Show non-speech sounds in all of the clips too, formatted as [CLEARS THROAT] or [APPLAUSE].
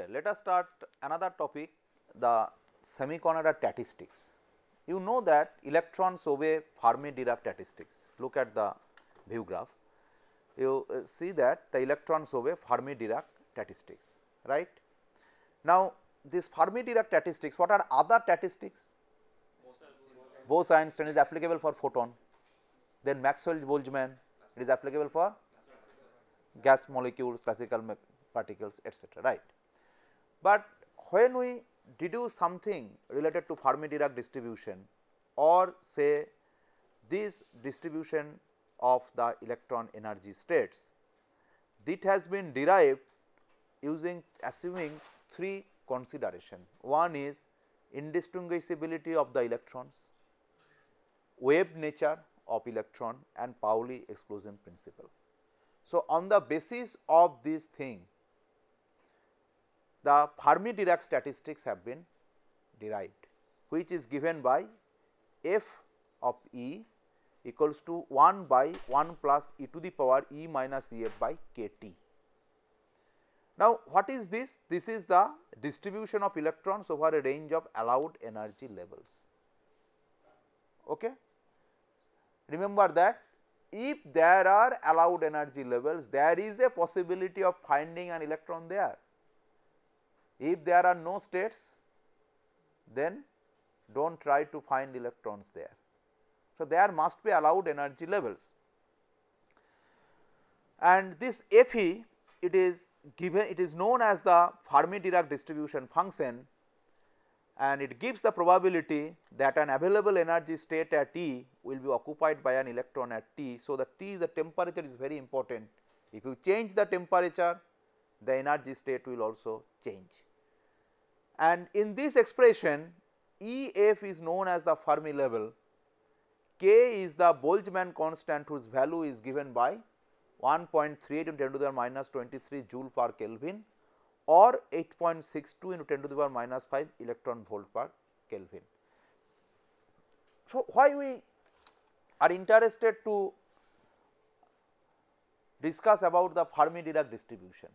Okay, let us start another topic the semiconductor statistics. You know that electrons obey Fermi Dirac statistics. Look at the view graph. You uh, see that the electrons obey Fermi Dirac statistics, right? Now, this Fermi Dirac statistics, what are other statistics? Bose-Einstein is applicable for photon, then Maxwell-Boltzmann it is applicable for gas molecules, classical particles, etc. Right? But when we deduce something related to Fermi-Dirac distribution or say this distribution of the electron energy states, it has been derived using assuming three consideration. One is indistinguishability of the electrons, wave nature of electron and Pauli exclusion principle. So, on the basis of this thing the Fermi-Dirac statistics have been derived which is given by f of E equals to 1 by 1 plus e to the power e minus E f by k t. Now, what is this? This is the distribution of electrons over a range of allowed energy levels. Okay? Remember that if there are allowed energy levels, there is a possibility of finding an electron there. If there are no states, then do not try to find electrons there. So, there must be allowed energy levels and this Fe it is given it is known as the Fermi Dirac distribution function and it gives the probability that an available energy state at T will be occupied by an electron at T. So, the T the temperature is very important if you change the temperature the energy state will also change. And in this expression EF is known as the Fermi level, K is the Boltzmann constant whose value is given by 1.38 into 10 to the power minus 23 joule per Kelvin or 8.62 into 10 to the power minus 5 electron volt per Kelvin. So, why we are interested to discuss about the Fermi Dirac distribution?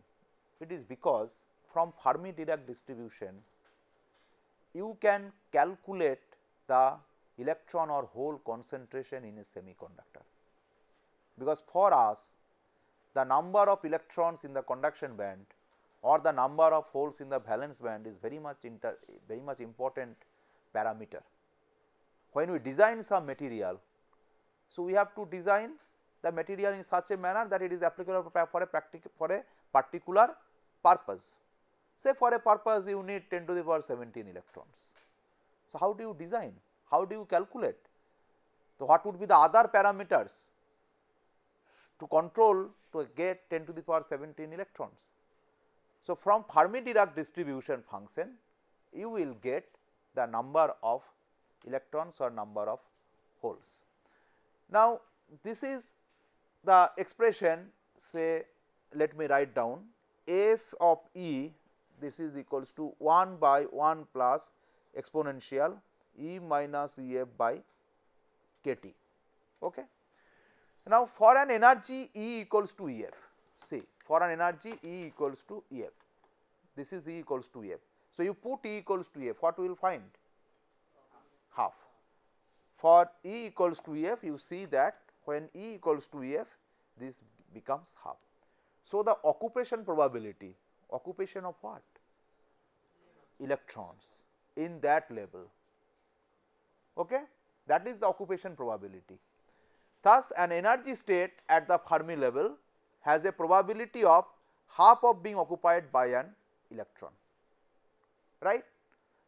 It is because from Fermi Dirac distribution you can calculate the electron or hole concentration in a semiconductor. Because for us the number of electrons in the conduction band or the number of holes in the valence band is very much inter, very much important parameter. When we design some material, so we have to design the material in such a manner that it is applicable for a practical for a particular purpose. Say for a purpose you need 10 to the power 17 electrons. So, how do you design? How do you calculate? So, what would be the other parameters to control to get 10 to the power 17 electrons? So, from Fermi-Dirac distribution function you will get the number of electrons or number of holes. Now, this is the expression say let me write down f of E this is equals to 1 by 1 plus exponential e minus E f by k t. Okay. Now, for an energy E equals to E f, see for an energy E equals to E f, this is E equals to E f. So, you put E equals to E f, what we will find? Half. For E equals to E f, you see that when E equals to E f, this becomes half. So, the occupation probability occupation of what? Electrons in that level. Okay? That is the occupation probability. Thus, an energy state at the Fermi level has a probability of half of being occupied by an electron, right?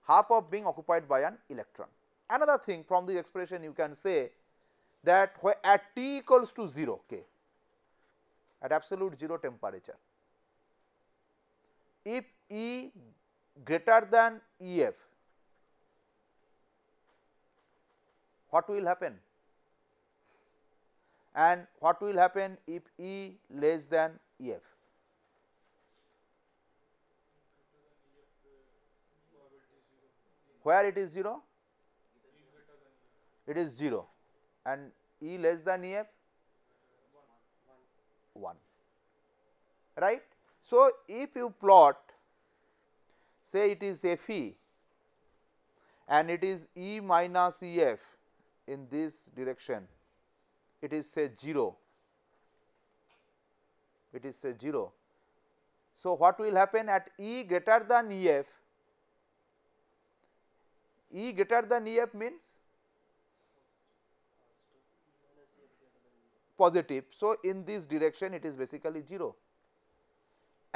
Half of being occupied by an electron. Another thing from this expression you can say that at T equals to 0 K, at absolute 0 temperature, if E greater than EF, what will happen? And what will happen if E less than EF? Where it is 0? It is 0 and E less than EF? 1, right. So, if you plot say it is Fe and it is E minus E f in this direction, it is say 0, it is say 0. So, what will happen at E greater than E f? E greater than E f means positive. So, in this direction it is basically 0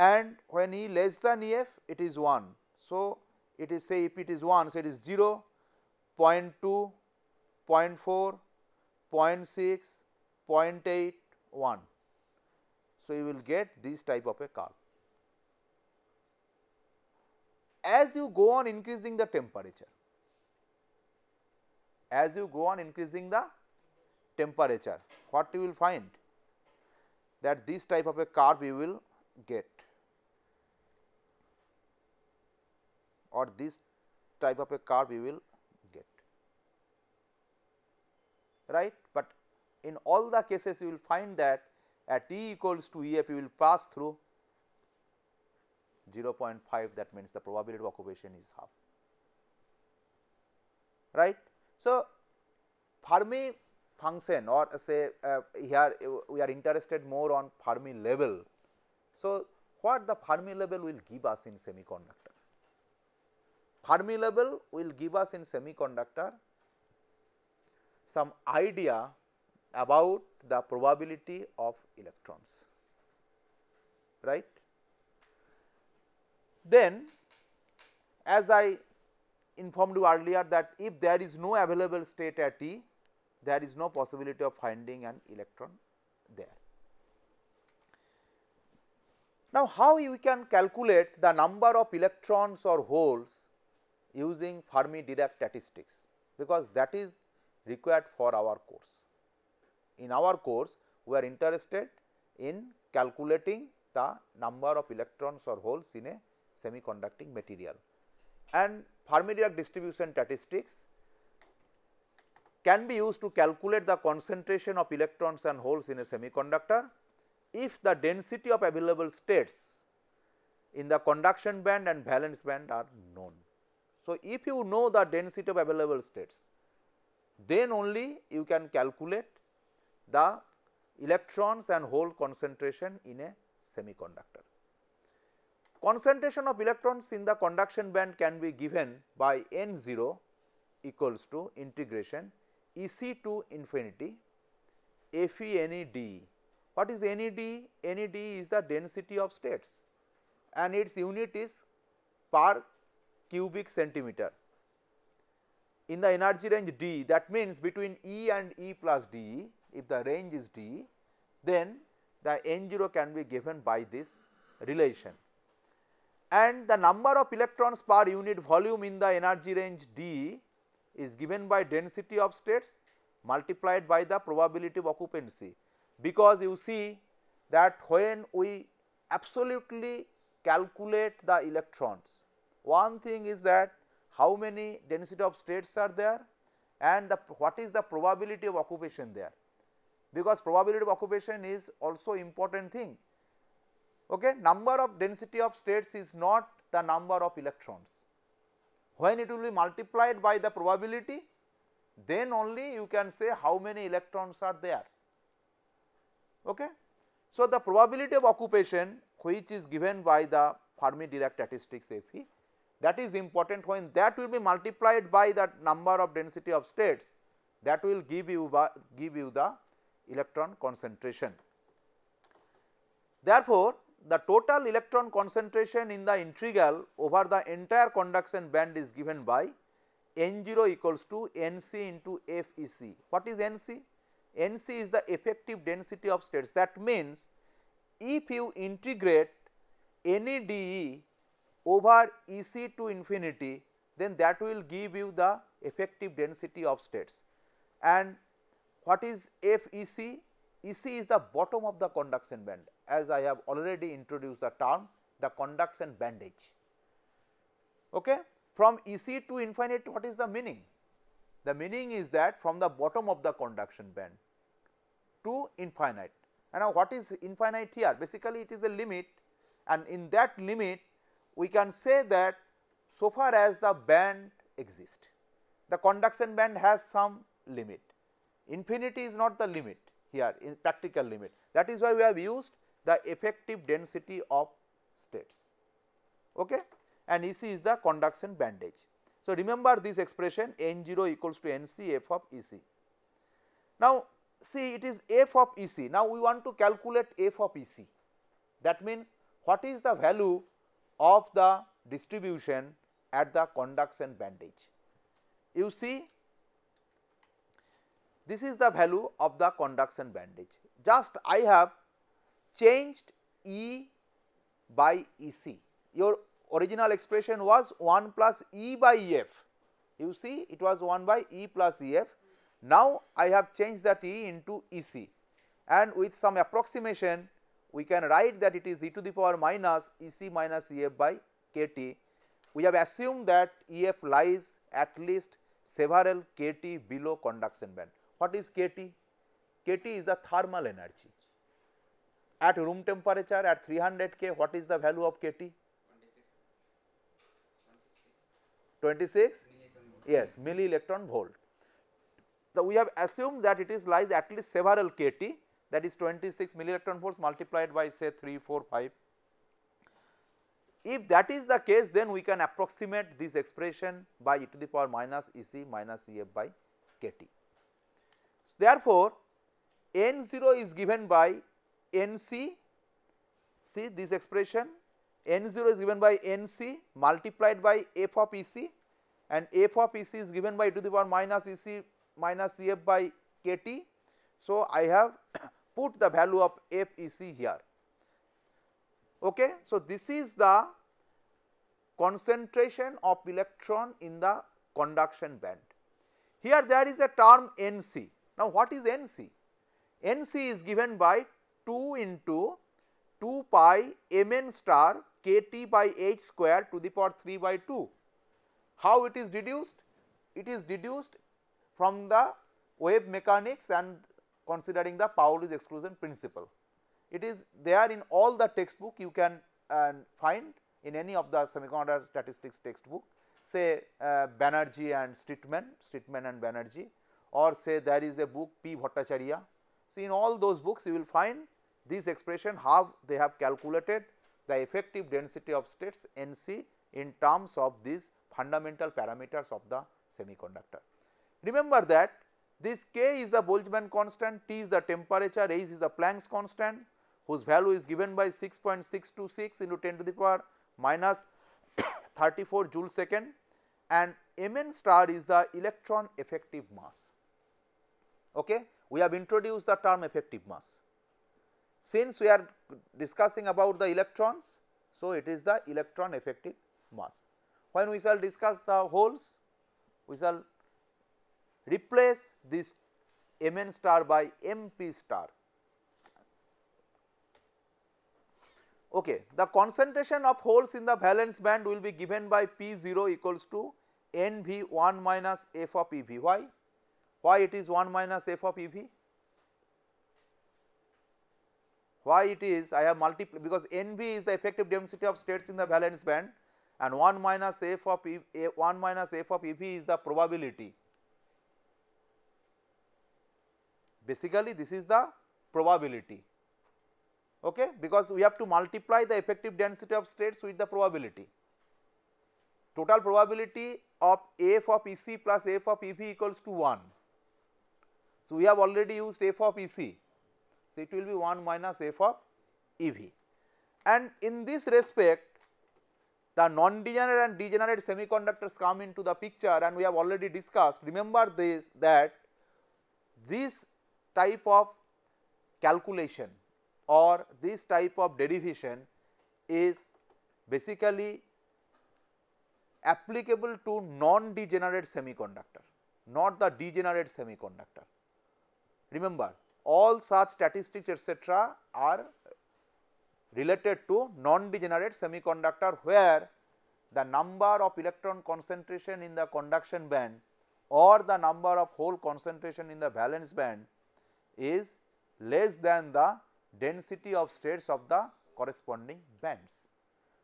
and when E less than EF it is 1. So, it is say if it is 1 so it is 0, 0 0.2, 0 0.4, 0.6, 0.8, 1. So, you will get this type of a curve. As you go on increasing the temperature, as you go on increasing the temperature, what you will find that this type of a curve you will get. or this type of a curve you will get right, but in all the cases you will find that at E equals to E f you will pass through 0.5 that means the probability of occupation is half right. So, Fermi function or say uh, here we are interested more on Fermi level. So, what the Fermi level will give us in semiconductor Fermi level will give us in semiconductor some idea about the probability of electrons, right. Then as I informed you earlier that if there is no available state at E, there is no possibility of finding an electron there. Now, how we can calculate the number of electrons or holes using Fermi Dirac statistics because that is required for our course. In our course we are interested in calculating the number of electrons or holes in a semiconducting material and Fermi Dirac distribution statistics can be used to calculate the concentration of electrons and holes in a semiconductor if the density of available states in the conduction band and valence band are known. So, if you know the density of available states, then only you can calculate the electrons and hole concentration in a semiconductor. Concentration of electrons in the conduction band can be given by n 0 equals to integration E c to infinity F e n e d. What is n e d? n e d is the density of states and its unit is per cubic centimeter in the energy range D that means between E and E plus D if the range is D then the N 0 can be given by this relation. And the number of electrons per unit volume in the energy range D is given by density of states multiplied by the probability of occupancy because you see that when we absolutely calculate the electrons one thing is that how many density of states are there and the what is the probability of occupation there because probability of occupation is also important thing. Okay. Number of density of states is not the number of electrons. When it will be multiplied by the probability then only you can say how many electrons are there. Okay. So, the probability of occupation which is given by the Fermi Dirac statistics FE that is important when that will be multiplied by that number of density of states that will give you give you the electron concentration. Therefore, the total electron concentration in the integral over the entire conduction band is given by n 0 equals to n c into f e c. What is n c? n c is the effective density of states that means if you integrate any d e over EC to infinity then that will give you the effective density of states. And what is FEC? EC is the bottom of the conduction band as I have already introduced the term the conduction bandage. Okay? From EC to infinity what is the meaning? The meaning is that from the bottom of the conduction band to infinite and now what is infinite here? Basically it is the limit and in that limit we can say that so far as the band exists, the conduction band has some limit. Infinity is not the limit here in practical limit. That is why we have used the effective density of states. Okay? And EC is the conduction bandage. So, remember this expression N0 equals to NCF of EC. Now, see it is f of EC. Now, we want to calculate f of EC. That means, what is the value of the distribution at the conduction bandage. You see this is the value of the conduction bandage. Just I have changed E by E c. Your original expression was 1 plus E by E f. You see it was 1 by E plus E f. Now I have changed that E into E c and with some approximation we can write that it is e to the power minus Ec minus Ef by kT. We have assumed that Ef lies at least several kT below conduction band. What is kT? kT is the thermal energy. At room temperature at 300 K, what is the value of kT? 26? Yes, milli electron volt. So, we have assumed that it is lies at least several kT that is 26 milli electron volts multiplied by say 3, 4, 5. If that is the case then we can approximate this expression by e to the power minus Ec minus Ef by kT. Therefore, N0 is given by Nc, see this expression N0 is given by Nc multiplied by f of Ec and f of Ec is given by e to the power minus Ec minus Ef by kT. So, I have put the value of FEC here. Okay. So, this is the concentration of electron in the conduction band. Here there is a term NC. Now, what is NC? NC is given by 2 into 2 pi mn star kt by h square to the power 3 by 2. How it is deduced? It is deduced from the wave mechanics and considering the Pauli's exclusion principle. It is there in all the textbook you can uh, find in any of the semiconductor statistics textbook say uh, Banerjee and Streetman, Streetman and Banerjee or say there is a book P Bhattacharya. So, in all those books you will find this expression how they have calculated the effective density of states NC in terms of these fundamental parameters of the semiconductor. Remember that this K is the Boltzmann constant, T is the temperature, H is the Planck's constant whose value is given by 6.626 into 10 to the power minus 34 joule second and Mn star is the electron effective mass. Okay? We have introduced the term effective mass. Since we are discussing about the electrons, so it is the electron effective mass. When we shall discuss the holes, we shall replace this mn star by mp star. Okay. The concentration of holes in the valence band will be given by p0 equals to nv1 minus f of ev. Why? Why it is 1 minus f of ev? Why it is I have multiplied because nv is the effective density of states in the valence band and 1 minus f of e, 1 minus f of ev is the probability Basically, this is the probability okay, because we have to multiply the effective density of states with the probability. Total probability of f of EC plus f of EV equals to 1. So, we have already used f of EC. So, it will be 1 minus f of EV and in this respect the non-degenerate and degenerate semiconductors come into the picture and we have already discussed remember this that this type of calculation or this type of derivation is basically applicable to non-degenerate semiconductor, not the degenerate semiconductor. Remember all such statistics etc., are related to non-degenerate semiconductor where the number of electron concentration in the conduction band or the number of hole concentration in the valence band is less than the density of states of the corresponding bands.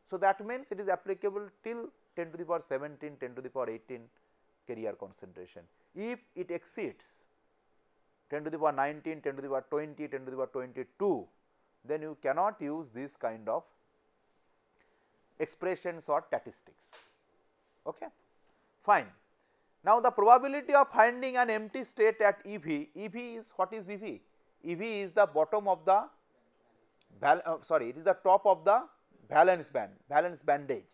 So, that means it is applicable till 10 to the power 17, 10 to the power 18 carrier concentration. If it exceeds 10 to the power 19, 10 to the power 20, 10 to the power 22, then you cannot use this kind of expressions or statistics. Okay? Fine. Now, the probability of finding an empty state at EV, EV is what is EV? EV is the bottom of the uh, sorry it is the top of the valence band, valence bandage.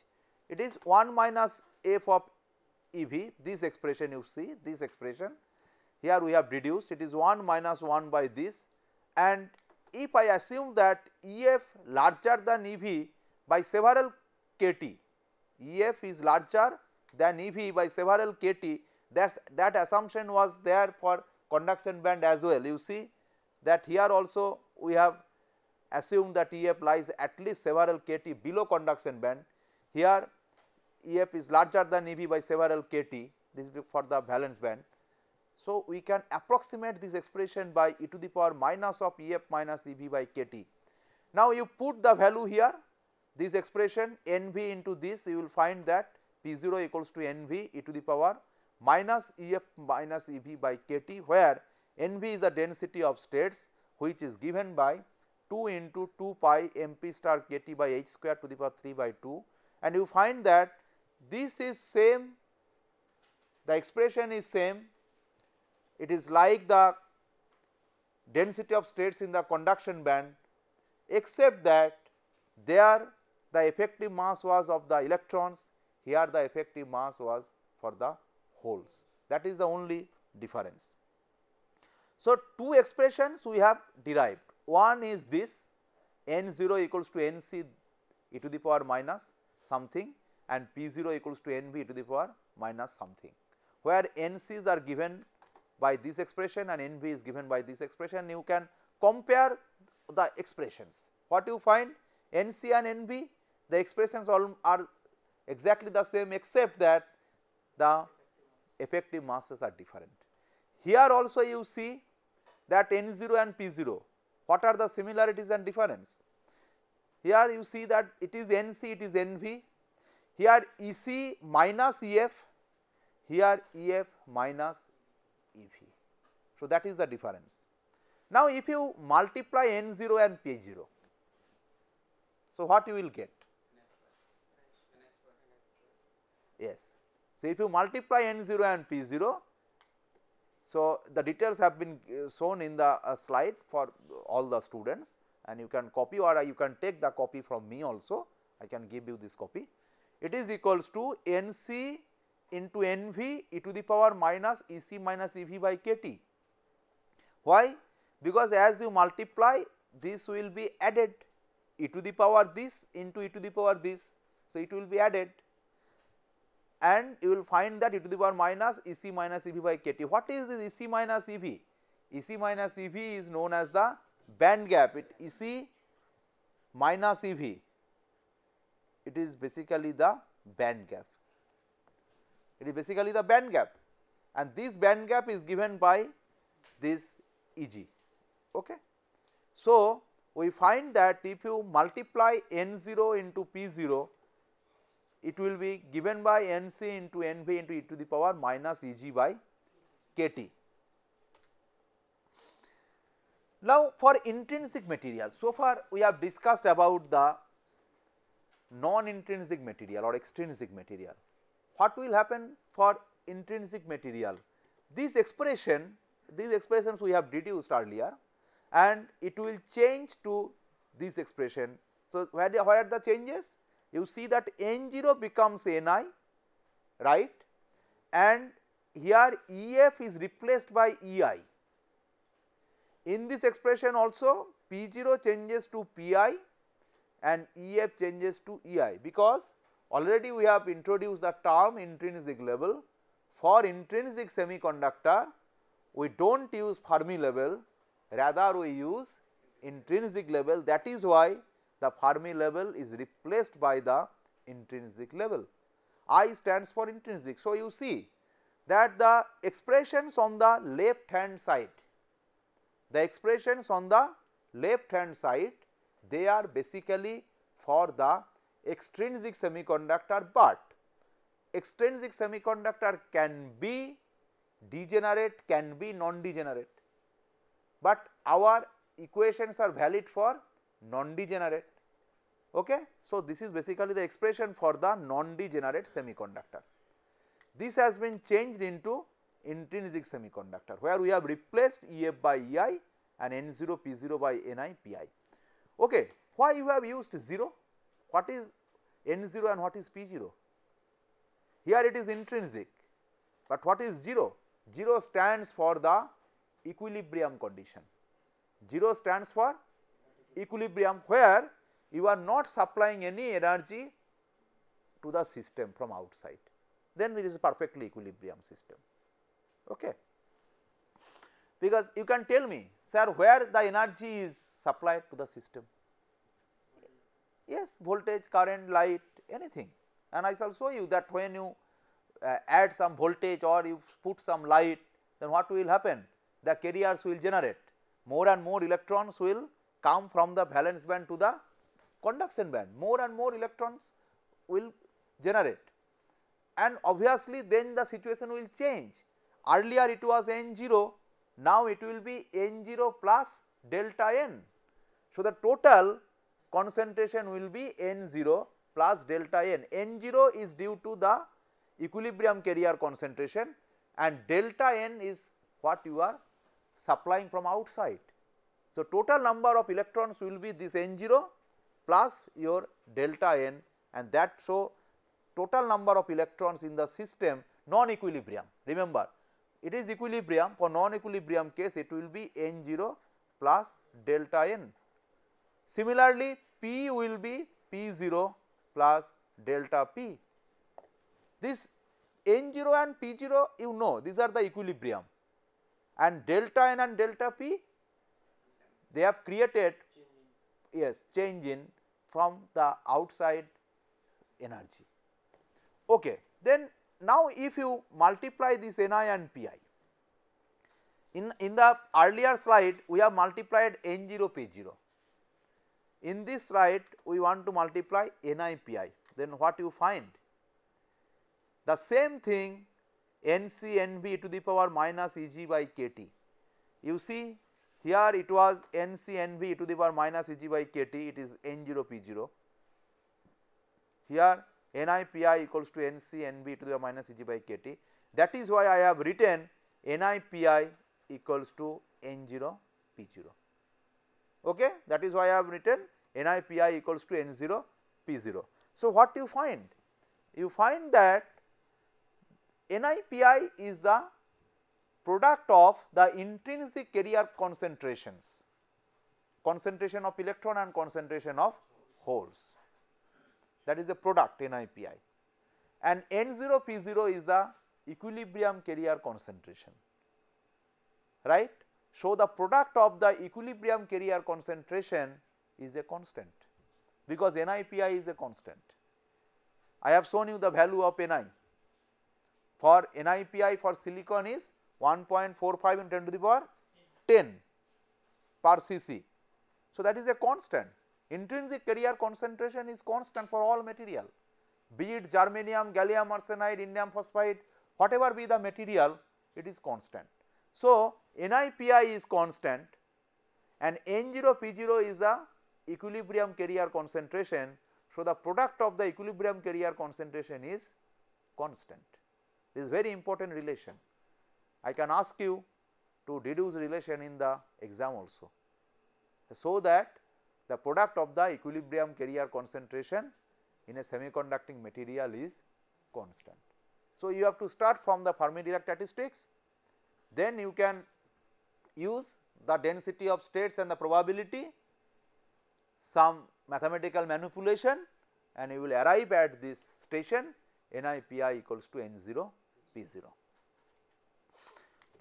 It is 1 minus f of EV this expression you see this expression here we have deduced it is 1 minus 1 by this and if I assume that EF larger than EV by several KT, EF is larger than EV by several kT that, that assumption was there for conduction band as well. You see that here also we have assumed that EF lies at least several kT below conduction band. Here EF is larger than EV by several kT this is for the valence band. So, we can approximate this expression by e to the power minus of EF minus EV by kT. Now, you put the value here this expression NV into this you will find that P0 equals to NV e to the power minus EF minus EV by KT where NV is the density of states which is given by 2 into 2 pi MP star KT by H square to the power 3 by 2 and you find that this is same the expression is same it is like the density of states in the conduction band except that there the effective mass was of the electrons here the effective mass was for the holes that is the only difference. So, two expressions we have derived one is this n 0 equals to n c e to the power minus something and p 0 equals to n v e to the power minus something where n c's are given by this expression and n v is given by this expression you can compare the expressions. What you find n c and n v the expressions all are exactly the same except that the effective masses are different. Here also you see that N0 and P0, what are the similarities and difference? Here you see that it is NC, it is NV, here EC minus EF, here EF minus EV. So, that is the difference. Now, if you multiply N0 and P0, so what you will get? So, if you multiply n 0 and p 0, so the details have been uh, shown in the uh, slide for all the students and you can copy or uh, you can take the copy from me also, I can give you this copy. It is equals to n c into nv e to the power minus e c minus e v by k t. Why? Because as you multiply this will be added e to the power this into e to the power this. So, it will be added and you will find that e to the power minus Ec minus Ev by kT. What is this Ec minus Ev? minus Ev is known as the band gap, it Ec minus Ev, it is basically the band gap, it is basically the band gap and this band gap is given by this Eg. Okay. So, we find that if you multiply n 0 into p 0 it will be given by nc into nv into e to the power minus eg by kt. Now, for intrinsic material, so far we have discussed about the non-intrinsic material or extrinsic material. What will happen for intrinsic material? This expression, these expressions we have deduced earlier and it will change to this expression. So, where, where are the changes? you see that N0 becomes Ni right and here EF is replaced by EI. In this expression also P0 changes to PI and EF changes to EI because already we have introduced the term intrinsic level. For intrinsic semiconductor we do not use Fermi level rather we use intrinsic level that is why the Fermi level is replaced by the intrinsic level. I stands for intrinsic. So, you see that the expressions on the left hand side, the expressions on the left hand side they are basically for the extrinsic semiconductor, but extrinsic semiconductor can be degenerate, can be non-degenerate, but our equations are valid for non-degenerate. Okay? So, this is basically the expression for the non-degenerate semiconductor. This has been changed into intrinsic semiconductor where we have replaced EF by EI and N0 P0 by NI PI. Okay. Why you have used 0? What is N0 and what is P0? Here it is intrinsic, but what is 0? 0 stands for the equilibrium condition. 0 stands for equilibrium where you are not supplying any energy to the system from outside, then it is perfectly equilibrium system. Okay. Because you can tell me sir where the energy is supplied to the system, yes voltage, current, light anything and I shall show you that when you uh, add some voltage or you put some light then what will happen the carriers will generate more and more electrons will come from the valence band to the conduction band more and more electrons will generate and obviously then the situation will change earlier it was n0 now it will be n0 plus delta n. So, the total concentration will be n0 plus delta n n0 is due to the equilibrium carrier concentration and delta n is what you are supplying from outside. So, total number of electrons will be this n0 plus your delta n and that so total number of electrons in the system non equilibrium. Remember it is equilibrium for non equilibrium case it will be n 0 plus delta n. Similarly, p will be p 0 plus delta p. This n 0 and p 0 you know these are the equilibrium and delta n and delta p they have created yes change in from the outside energy. Okay. Then now if you multiply this Ni and Pi, in, in the earlier slide we have multiplied N0 P0, in this slide we want to multiply n i p i. then what you find? The same thing n c n b to the power minus Eg by kT, you see here it was NCNV to the power minus Eg by kT, it is N0 P0. Here NIPI equals to NCNV to the power minus Eg by kT. That is why I have written NIPI equals to N0 P0. Okay? That is why I have written NIPI equals to N0 P0. So, what you find? You find that NIPI is the product of the intrinsic carrier concentrations, concentration of electron and concentration of holes that is a product NIPI and N0 P0 is the equilibrium carrier concentration right. So, the product of the equilibrium carrier concentration is a constant because NIPI is a constant. I have shown you the value of Ni for NIPI for silicon is 1.45 in 10 to the power 10 per cc. So, that is a constant intrinsic carrier concentration is constant for all material be it germanium, gallium arsenide, indium phosphide whatever be the material it is constant. So, NiPi is constant and P0 is the equilibrium carrier concentration. So, the product of the equilibrium carrier concentration is constant this is very important relation. I can ask you to deduce relation in the exam also. So, that the product of the equilibrium carrier concentration in a semiconducting material is constant. So, you have to start from the Fermi Dirac statistics, then you can use the density of states and the probability, some mathematical manipulation and you will arrive at this station n i p i equals to N 0 P 0.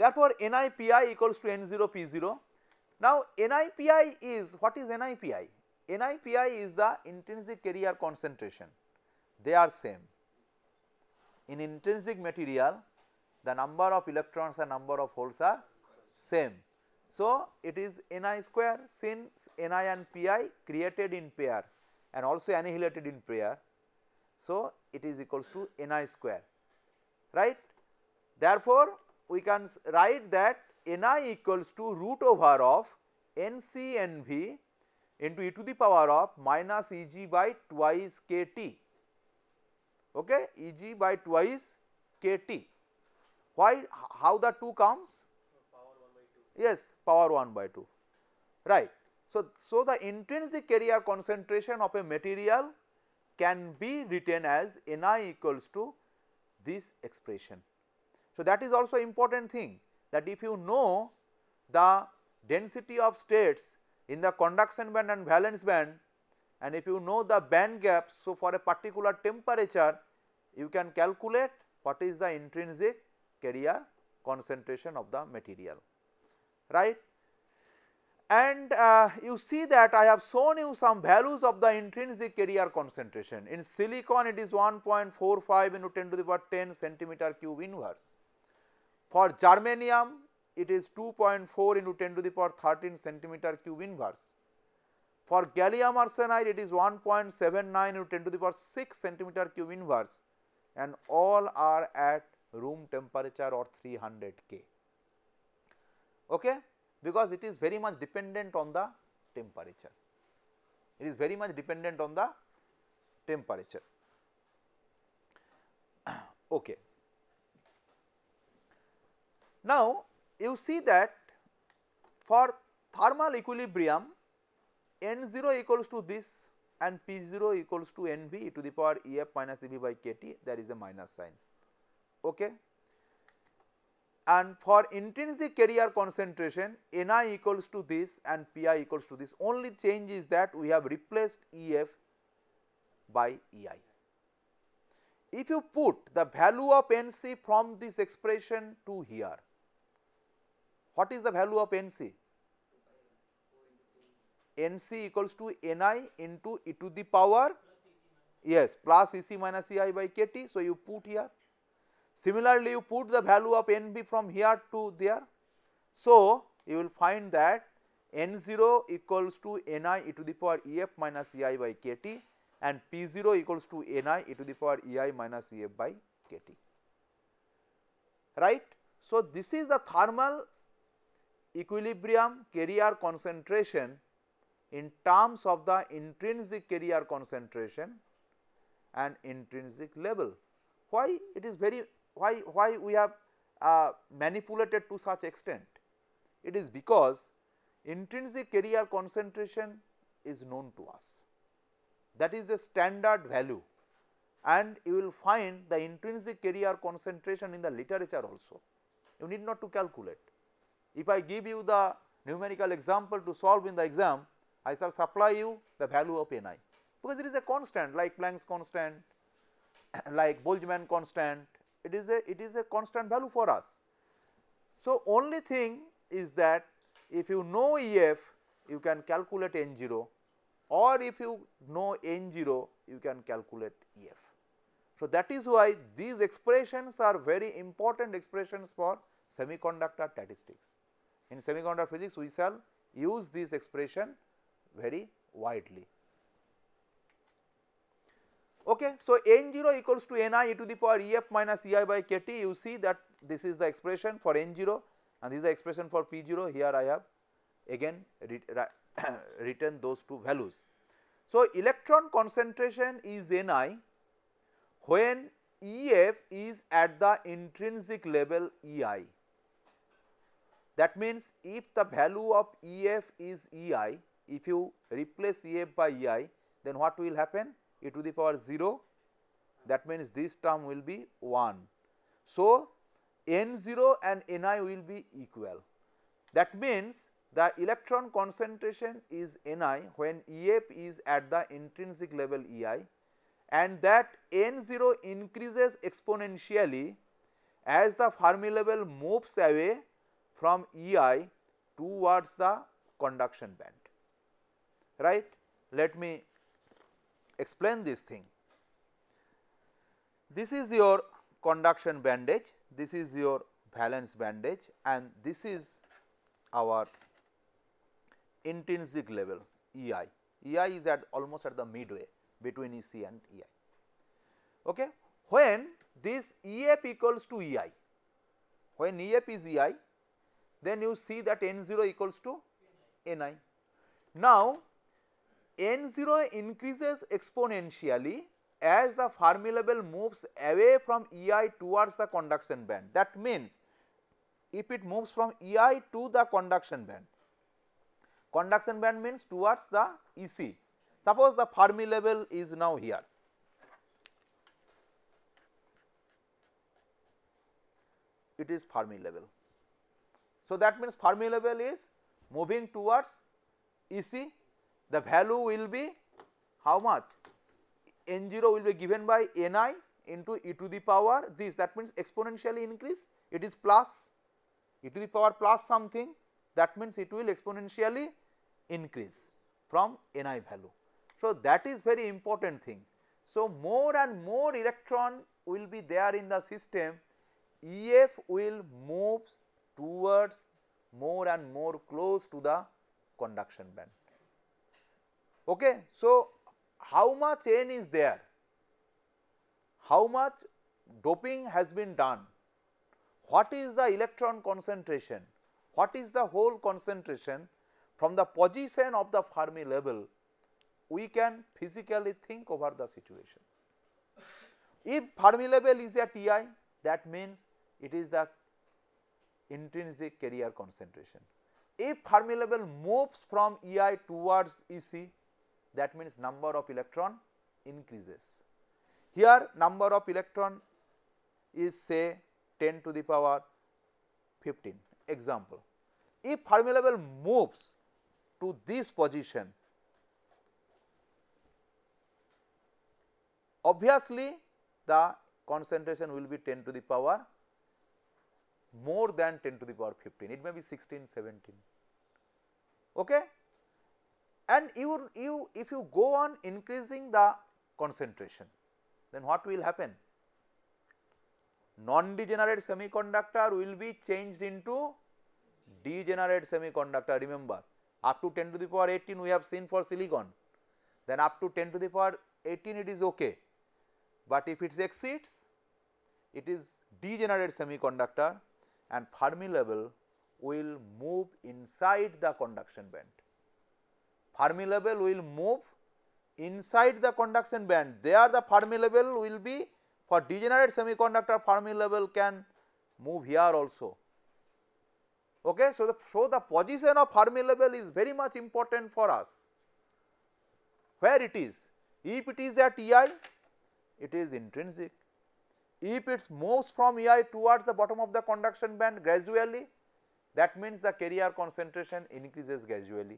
Therefore, NIPI equals to N0 P0. Now, NIPI is what is NIPI? NIPI is the intrinsic carrier concentration, they are same. In intrinsic material, the number of electrons and number of holes are same. So, it is Ni square since Ni and Pi created in pair and also annihilated in pair. So, it is equals to Ni square, right. Therefore, we can write that Ni equals to root over of NCNV into e to the power of minus Eg by twice kT, okay, Eg by twice kT. Why, how the 2 comes? Power 1 by 2. Yes, power 1 by 2, right. So, so the intrinsic carrier concentration of a material can be written as Ni equals to this expression. So, that is also important thing that if you know the density of states in the conduction band and valence band and if you know the band gap. So, for a particular temperature you can calculate what is the intrinsic carrier concentration of the material right. And uh, you see that I have shown you some values of the intrinsic carrier concentration in silicon it is 1.45 into 10 to the power 10 centimeter cube inverse For germanium it is 2.4 into 10 to the power 13 centimeter cube inverse. For gallium arsenide it is 1.79 into 10 to the power 6 centimeter cube inverse and all are at room temperature or 300 K. Okay? Because it is very much dependent on the temperature. It is very much dependent on the temperature. okay. Now, you see that for thermal equilibrium N0 equals to this and P0 equals to Nv to the power EF minus EV by KT there is a minus sign. Okay. And for intrinsic carrier concentration Ni equals to this and Pi equals to this only change is that we have replaced EF by EI. If you put the value of NC from this expression to here what is the value of NC? NC equals to Ni into e to the power yes plus EC minus EI by KT. So, you put here. Similarly, you put the value of NB from here to there. So, you will find that N0 equals to Ni e to the power EF minus EI by KT and P0 equals to Ni e to the power EI minus EF by KT. Right. So, this is the thermal equilibrium carrier concentration in terms of the intrinsic carrier concentration and intrinsic level. Why it is very why why we have uh, manipulated to such extent? It is because intrinsic carrier concentration is known to us that is the standard value and you will find the intrinsic carrier concentration in the literature also you need not to calculate if I give you the numerical example to solve in the exam, I shall supply you the value of Ni because it is a constant like Planck's constant, [CLEARS THROAT] like Boltzmann constant, it is a it is a constant value for us. So, only thing is that if you know EF you can calculate N0 or if you know N0 you can calculate EF. So, that is why these expressions are very important expressions for semiconductor statistics in semiconductor physics we shall use this expression very widely. Okay. So, n 0 equals to n i e to the power e f minus e i by k t you see that this is the expression for n 0 and this is the expression for p 0 here I have again [COUGHS] written those two values. So, electron concentration is n i when E f is at the intrinsic level E i. That means if the value of EF is EI, if you replace EF by EI, then what will happen? e to the power 0, that means this term will be 1. So, N0 and Ni will be equal. That means the electron concentration is Ni when EF is at the intrinsic level EI and that N0 increases exponentially as the Fermi level moves away from E i towards the conduction band, right. Let me explain this thing. This is your conduction bandage, this is your valence bandage and this is our intrinsic level EI. EI is at almost at the midway between E c and E i. Okay. When this E f equals to E i, when E f is E i then you see that N0 equals to Ni. Now, N0 increases exponentially as the Fermi level moves away from EI towards the conduction band. That means, if it moves from EI to the conduction band, conduction band means towards the EC. Suppose the Fermi level is now here. It is Fermi level. So, that means Fermi level is moving towards EC the value will be how much n 0 will be given by n i into e to the power this that means exponentially increase it is plus e to the power plus something that means it will exponentially increase from n i value. So, that is very important thing. So, more and more electron will be there in the system EF will more and more close to the conduction band. Okay. So, how much N is there? How much doping has been done? What is the electron concentration? What is the whole concentration? From the position of the Fermi level, we can physically think over the situation. If Fermi level is at Ti, that means it is the intrinsic carrier concentration. If Fermi level moves from EI towards EC that means number of electron increases. Here number of electron is say 10 to the power 15 example. If Fermi level moves to this position obviously the concentration will be 10 to the power more than 10 to the power 15 it may be 16 17 okay and you you if you go on increasing the concentration then what will happen non degenerate semiconductor will be changed into degenerate semiconductor remember up to 10 to the power 18 we have seen for silicon then up to 10 to the power 18 it is okay but if it exceeds it is degenerate semiconductor and Fermi level will move inside the conduction band. Fermi level will move inside the conduction band, there the Fermi level will be for degenerate semiconductor Fermi level can move here also. Okay? So, the, so the position of Fermi level is very much important for us, where it is, if it is at E i, it is intrinsic, if it moves from EI towards the bottom of the conduction band gradually, that means the carrier concentration increases gradually.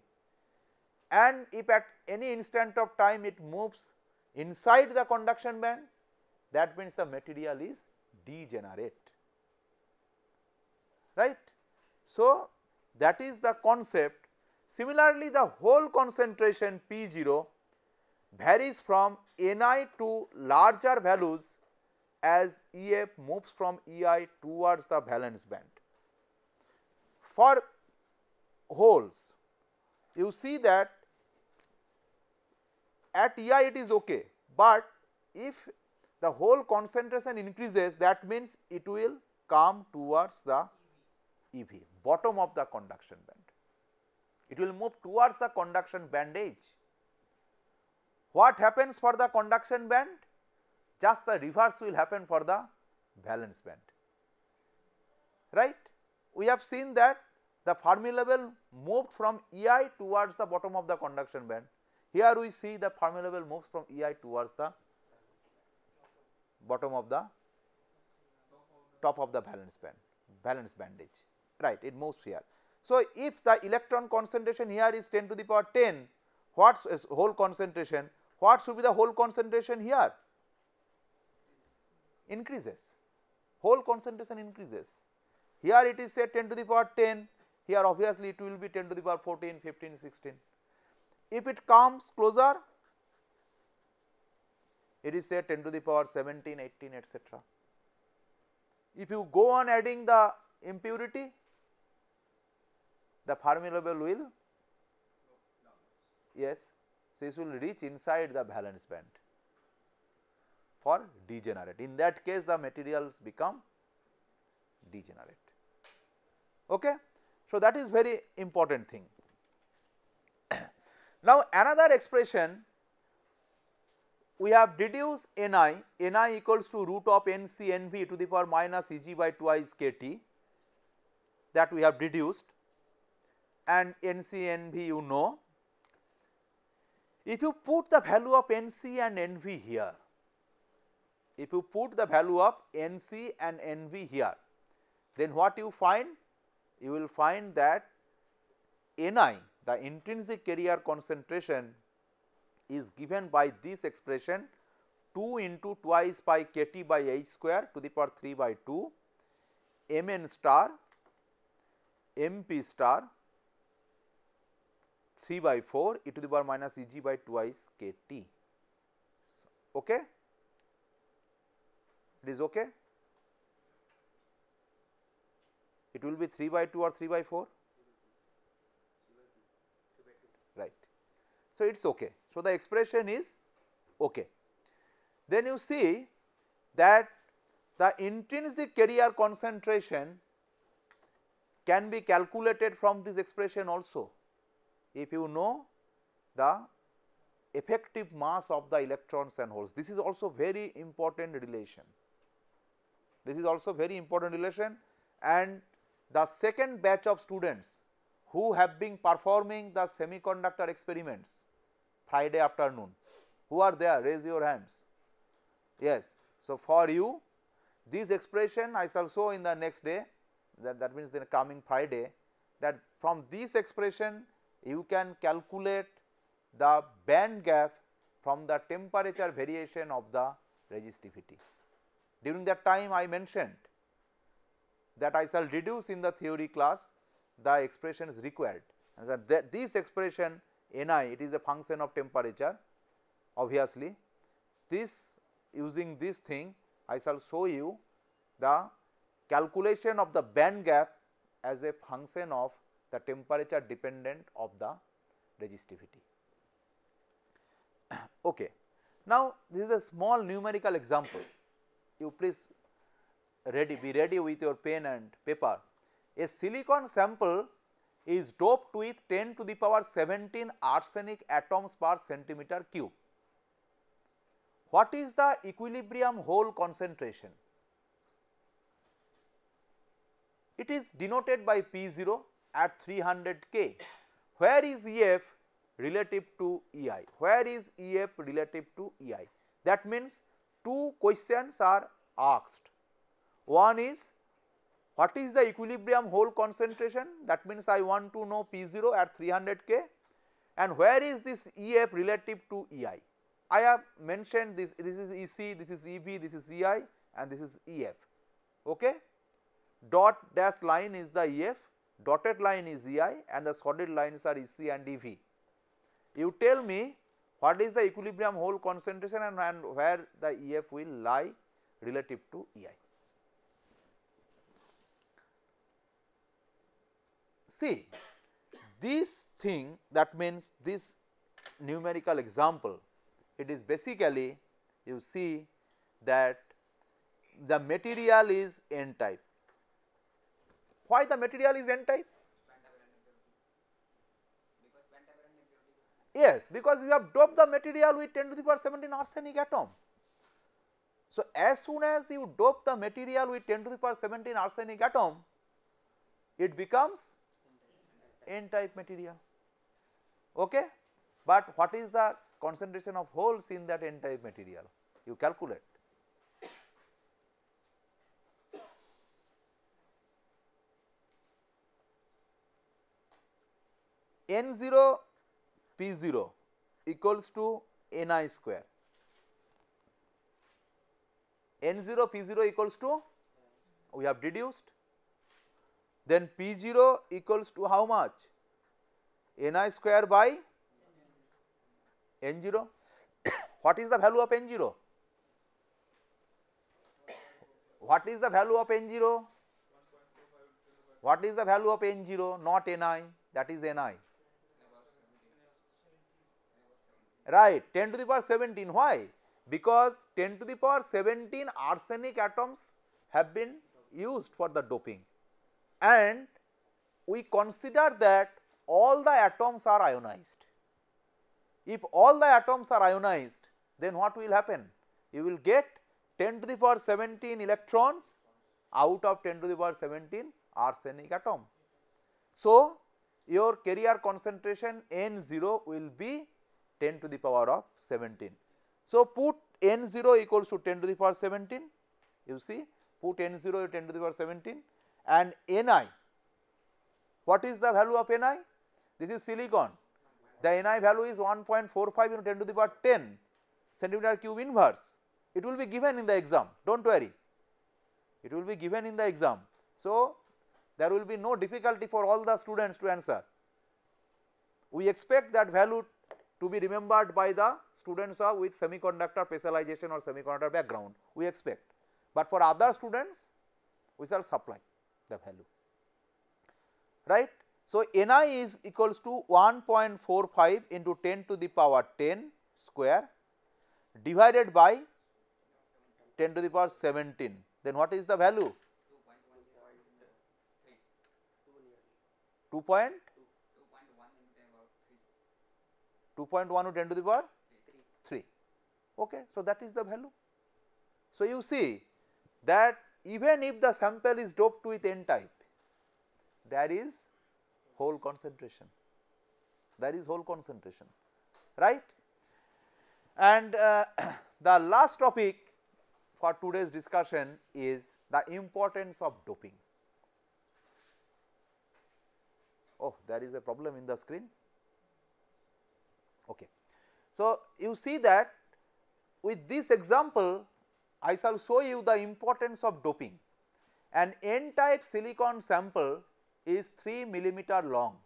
And if at any instant of time it moves inside the conduction band, that means the material is degenerate, right. So, that is the concept. Similarly, the whole concentration P 0 varies from Ni to larger values as EF moves from EI towards the valence band. For holes, you see that at EI it is okay, but if the hole concentration increases that means it will come towards the EV bottom of the conduction band. It will move towards the conduction band edge. What happens for the conduction band? just the reverse will happen for the valence band right. We have seen that the Fermi level moved from EI towards the bottom of the conduction band. Here we see the Fermi level moves from EI towards the bottom of the top of the valence band, valence bandage, right, it moves here. So, if the electron concentration here is 10 to the power 10, what is whole concentration, what should be the whole concentration here? increases, whole concentration increases. Here it is say 10 to the power 10, here obviously it will be 10 to the power 14, 15, 16. If it comes closer, it is say 10 to the power 17, 18, etc. If you go on adding the impurity, the Fermi level will, yes, so this will reach inside the valence band for degenerate. In that case the materials become degenerate. Okay? So, that is very important thing. [CLEARS THROAT] now, another expression we have deduced Ni, Ni equals to root of NCNV to the power minus Eg by 2is kT that we have deduced and NCNV you know. If you put the value of NC and NV here, if you put the value of NC and NV here, then what you find? You will find that Ni the intrinsic carrier concentration is given by this expression 2 into twice by kT by h square to the power 3 by 2 mn star mp star 3 by 4 e to the power minus eg by twice kT. Okay it is ok it will be 3 by 2 or 3 by 4 right so it's okay so the expression is okay then you see that the intrinsic carrier concentration can be calculated from this expression also if you know the effective mass of the electrons and holes. This is also very important relation. This is also very important relation and the second batch of students who have been performing the semiconductor experiments Friday afternoon, who are there raise your hands, yes. So, for you this expression I shall show in the next day that, that means the coming Friday that from this expression you can calculate the band gap from the temperature variation of the resistivity. During that time I mentioned that I shall reduce in the theory class the expressions required and that this expression Ni it is a function of temperature obviously this using this thing I shall show you the calculation of the band gap as a function of the temperature dependent of the resistivity. [COUGHS] okay. Now, this is a small numerical example you please ready be ready with your pen and paper. A silicon sample is doped with 10 to the power 17 arsenic atoms per centimeter cube. What is the equilibrium hole concentration? It is denoted by P0 at 300 K. Where is EF relative to EI? Where is EF relative to EI? That means two questions are asked. One is what is the equilibrium hole concentration that means I want to know P0 at 300 K and where is this EF relative to EI. I have mentioned this this is EC, this is EB, this is EI and this is EF. Okay? Dot dash line is the EF, dotted line is EI and the solid lines are EC and EV. You tell me what is the equilibrium hole concentration and, and where the EF will lie relative to EI. See this thing that means this numerical example it is basically you see that the material is n type. Why the material is n type? Yes, because we have doped the material with 10 to the power 17 arsenic atom. So, as soon as you dope the material with 10 to the power 17 arsenic atom, it becomes n type material. Okay? But what is the concentration of holes in that n type material? You calculate. N 0 p 0 equals to n i square n 0 p 0 equals to we have deduced then p 0 equals to how much n i square by n 0 what is the value of n 0 what is the value of n 0 what is the value of n 0 not n i that is n i right 10 to the power 17 why because 10 to the power 17 arsenic atoms have been used for the doping and we consider that all the atoms are ionized. If all the atoms are ionized then what will happen? You will get 10 to the power 17 electrons out of 10 to the power 17 arsenic atom. So, your carrier concentration N0 will be 10 to the power of 17. So, put n 0 equals to 10 to the power 17 you see put n 0 10 to the power 17 and n i what is the value of n i this is silicon the n i value is 1.45 into 10 to the power 10 centimeter cube inverse it will be given in the exam do not worry it will be given in the exam. So, there will be no difficulty for all the students to answer. We expect that value to be remembered by the students with semiconductor specialization or semiconductor background we expect, but for other students we shall supply the value right. So, Ni is equals to 1.45 into 10 to the power 10 square divided by 10 to the power 17 then what is the value 2.1 2.1 to 10 to the power 3. Okay. So, that is the value. So, you see that even if the sample is doped with n type, there is whole concentration, there is whole concentration, right. And uh, [CLEARS THROAT] the last topic for today's discussion is the importance of doping. Oh, there is a problem in the screen. Okay. So, you see that with this example I shall show you the importance of doping. An n type silicon sample is 3 millimeter long.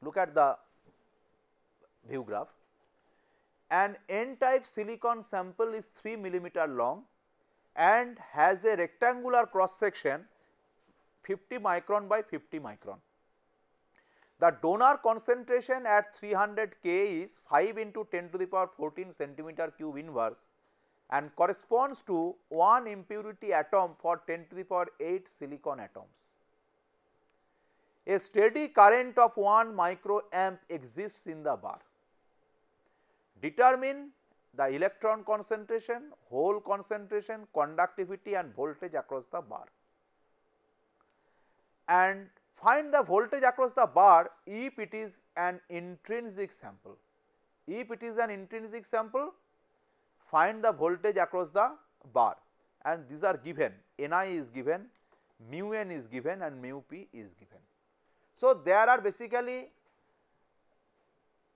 Look at the view graph. An n type silicon sample is 3 millimeter long and has a rectangular cross section 50 micron by 50 micron. The donor concentration at 300 K is 5 into 10 to the power 14 centimeter cube inverse and corresponds to 1 impurity atom for 10 to the power 8 silicon atoms. A steady current of 1 microamp exists in the bar. Determine the electron concentration, hole concentration, conductivity and voltage across the bar. And Find the voltage across the bar if it is an intrinsic sample. If it is an intrinsic sample, find the voltage across the bar and these are given Ni is given, mu n is given and mu p is given. So, there are basically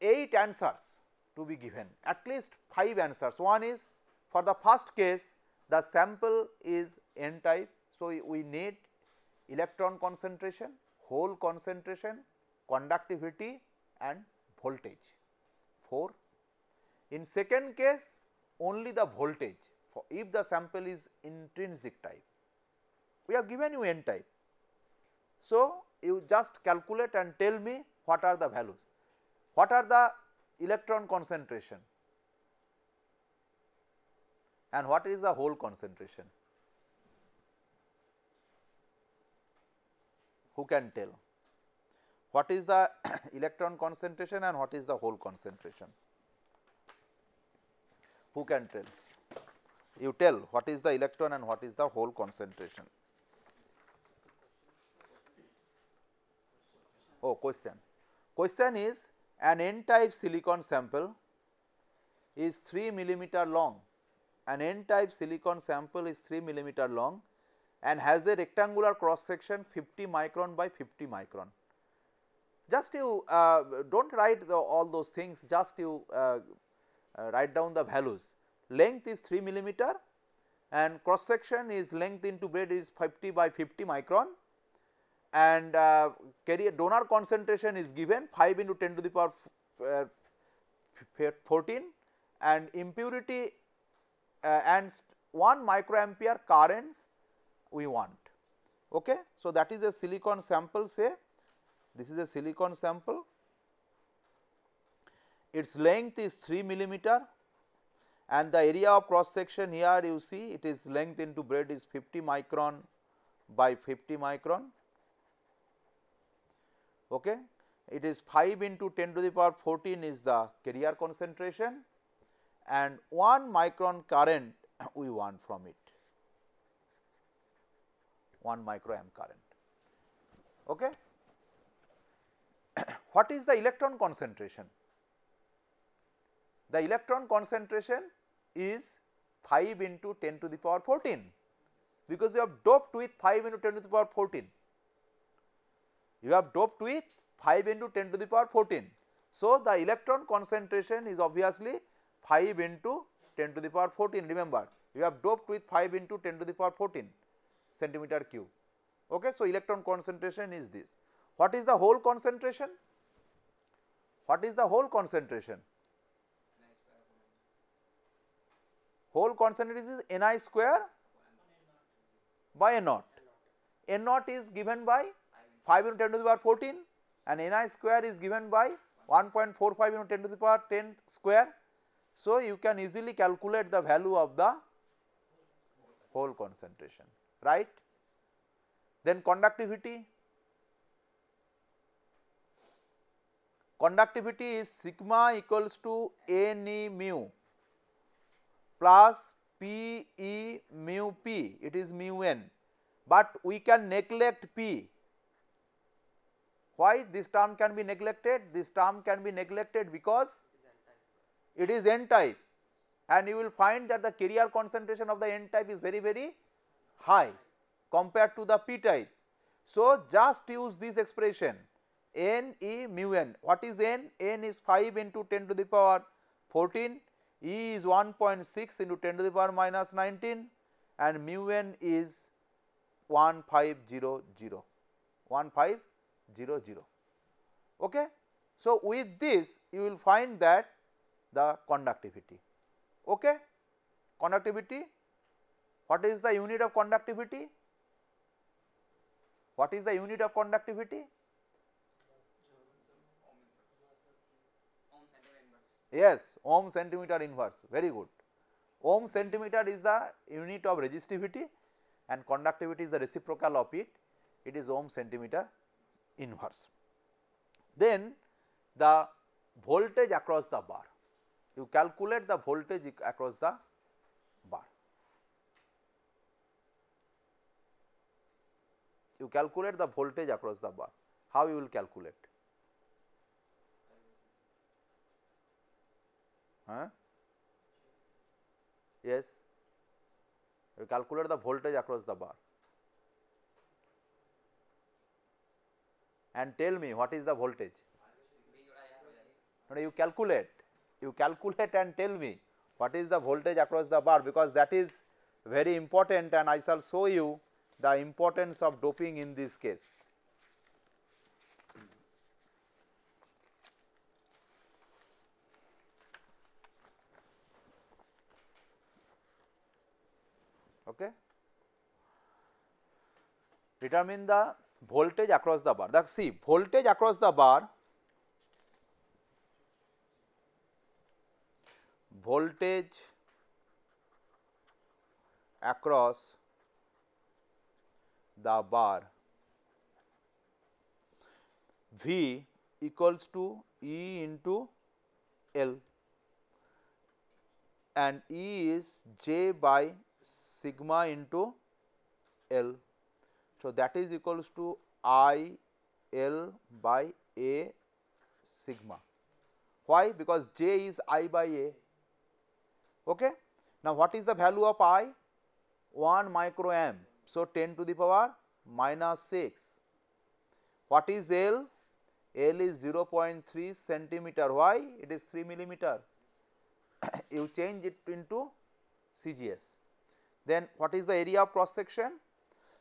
8 answers to be given at least 5 answers. One is for the first case the sample is n type. So, we need electron concentration whole concentration, conductivity and voltage 4. In second case only the voltage for if the sample is intrinsic type, we have given you n type. So, you just calculate and tell me what are the values, what are the electron concentration and what is the hole concentration. who can tell what is the [COUGHS] electron concentration and what is the hole concentration who can tell you tell what is the electron and what is the hole concentration oh question question is an n type silicon sample is 3 millimeter long an n type silicon sample is 3 millimeter long and has a rectangular cross section 50 micron by 50 micron. Just you uh, do not write the, all those things, just you uh, uh, write down the values. Length is 3 millimeter and cross section is length into breadth is 50 by 50 micron and uh, carrier donor concentration is given 5 into 10 to the power uh, 14 and impurity uh, and 1 microampere currents we want. Okay? So, that is a silicon sample say this is a silicon sample its length is 3 millimeter and the area of cross section here you see it is length into breadth is 50 micron by 50 micron. Okay. It is 5 into 10 to the power 14 is the carrier concentration and 1 micron current [COUGHS] we want from it. 1 micro amp current. Okay. [CLEARS THROAT] what is the electron concentration? The electron concentration is 5 into 10 to the power 14 because you have doped with 5 into 10 to the power 14. You have doped with 5 into 10 to the power 14. So, the electron concentration is obviously 5 into 10 to the power 14 remember you have doped with 5 into 10 to the power 14 centimeter cube. Okay? So, electron concentration is this. What is the whole concentration? What is the whole concentration? Whole concentration is Ni square by N naught. N naught is given by 5 into 10 to the power 14 and Ni square is given by 1.45 into 10 to the power 10 square. So, you can easily calculate the value of the whole concentration right. Then conductivity, conductivity is sigma equals to ne mu plus P E mu P, it is mu n, but we can neglect P. Why this term can be neglected? This term can be neglected because it is n type and you will find that the carrier concentration of the n type is very very high compared to the p type. So, just use this expression n e mu n. What is n? n is 5 into 10 to the power 14, e is 1.6 into 10 to the power minus 19 and mu n is 1500 1500. Okay? So, with this you will find that the conductivity. Okay? Conductivity what is the unit of conductivity? What is the unit of conductivity? Yes, ohm centimeter inverse, very good. Ohm centimeter is the unit of resistivity and conductivity is the reciprocal of it, it is ohm centimeter inverse. Then the voltage across the bar, you calculate the voltage across the you calculate the voltage across the bar. How you will calculate? Huh? Yes, you calculate the voltage across the bar and tell me what is the voltage. you calculate, you calculate and tell me what is the voltage across the bar because that is very important and I shall show you the importance of doping in this case. Okay. Determine the voltage across the bar. That see voltage across the bar voltage across the bar V equals to E into L and E is J by sigma into L. So, that is equals to I L by A sigma. Why? Because J is I by A. Okay? Now, what is the value of I? 1 micro amp. So, 10 to the power minus 6. What is L? L is 0.3 centimeter. Why? It is 3 millimeter. [COUGHS] you change it into CGS. Then what is the area of cross section?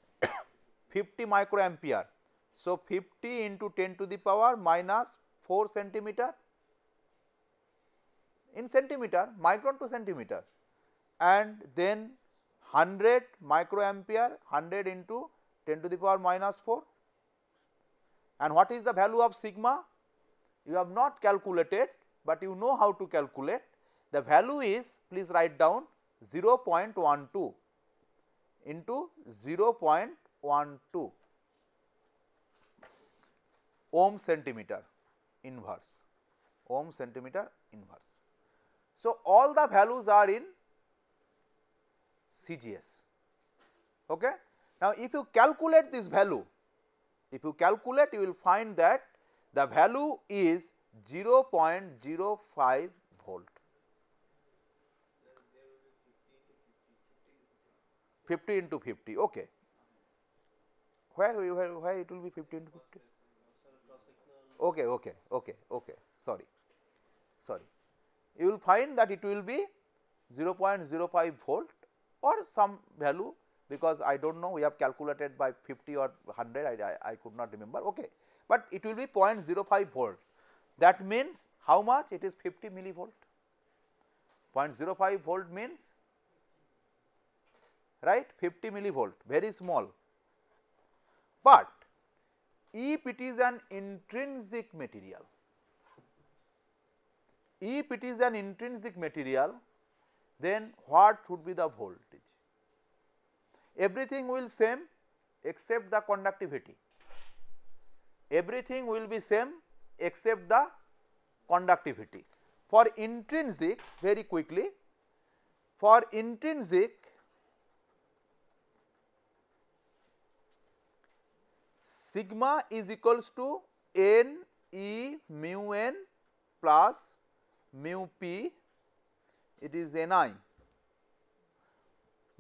[COUGHS] 50 microampere. So, 50 into 10 to the power minus 4 centimeter in centimeter micron to centimeter and then 100 microampere 100 into 10 to the power minus 4 and what is the value of sigma? You have not calculated, but you know how to calculate. The value is please write down 0 0.12 into 0 0.12 ohm centimeter inverse ohm centimeter inverse. So, all the values are in CGS. Okay? Now, if you calculate this value, if you calculate you will find that the value is 0.05 volt. 50 into 50, okay. Where, where, where it will be 50 into 50? Okay, okay, okay, okay, sorry, sorry. You will find that it will be 0.05 volt or some value because I do not know we have calculated by 50 or 100 I, I, I could not remember ok, but it will be 0.05 volt that means how much it is 50 millivolt 0.05 volt means right 50 millivolt very small. But if it is an intrinsic material, if it is an intrinsic material then what should be the voltage? Everything will same except the conductivity, everything will be same except the conductivity. For intrinsic very quickly, for intrinsic sigma is equals to n e mu n plus mu p it is Ni.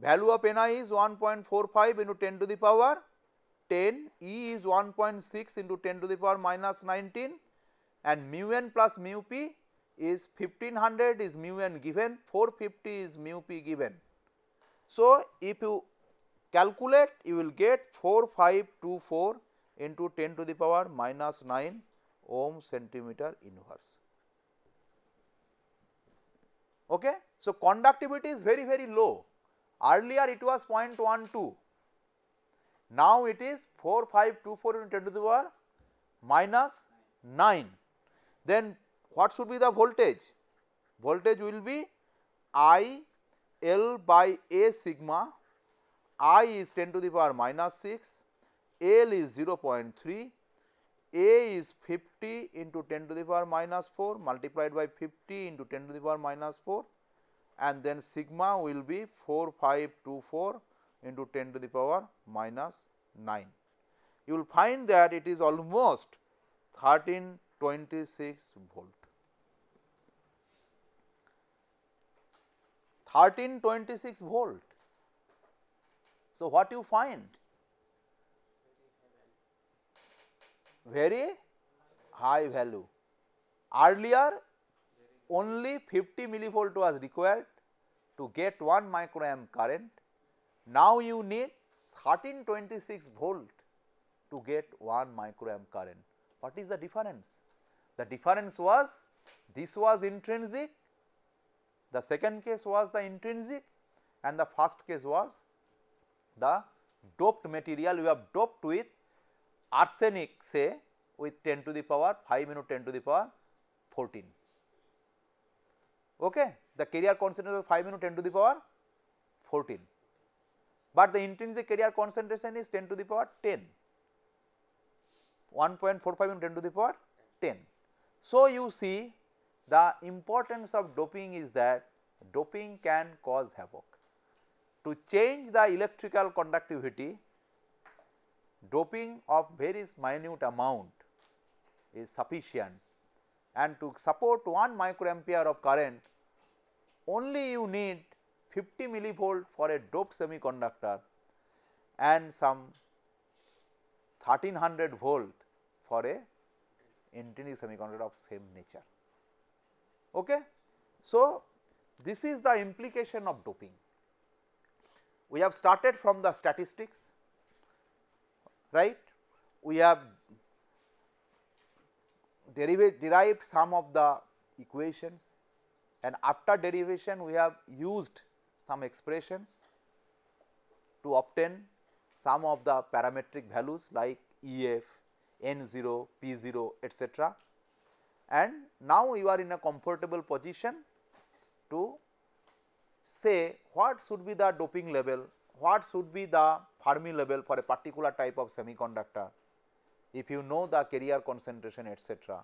Value of Ni is 1.45 into 10 to the power 10, E is 1.6 into 10 to the power minus 19 and mu n plus mu p is 1500 is mu n given 450 is mu p given. So, if you calculate you will get 4524 into 10 to the power minus 9 ohm centimeter inverse. Okay? So, conductivity is very very low earlier it was 0.12 now it is 4524 into 10 to the power minus 9 then what should be the voltage voltage will be I L by A sigma I is 10 to the power minus 6 L is 0.3 a is 50 into 10 to the power minus 4 multiplied by 50 into 10 to the power minus 4 and then sigma will be 4524 into 10 to the power minus 9. You will find that it is almost 1326 volt. 1326 volt. So, what you find? very high value. Earlier only 50 millivolt was required to get 1 microamp current. Now you need 1326 volt to get 1 microamp current. What is the difference? The difference was this was intrinsic, the second case was the intrinsic and the first case was the doped material we have doped with arsenic say with 10 to the power 5 minute 10 to the power 14. Okay. The carrier concentration is 5 minute 10 to the power 14, but the intrinsic carrier concentration is 10 to the power 10, 1.45 into 10 to the power 10. So, you see the importance of doping is that doping can cause havoc. To change the electrical conductivity doping of various minute amount is sufficient and to support 1 microampere of current only you need 50 millivolt for a doped semiconductor and some 1300 volt for a intrinsic semiconductor of same nature. Okay? So, this is the implication of doping. We have started from the statistics right. We have derived some of the equations and after derivation we have used some expressions to obtain some of the parametric values like E, 0 P0 etc. And now you are in a comfortable position to say what should be the doping level what should be the Fermi level for a particular type of semiconductor, if you know the carrier concentration etc.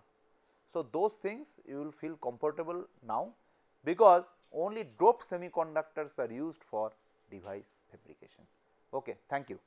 So, those things you will feel comfortable now because only doped semiconductors are used for device fabrication. Okay, thank you.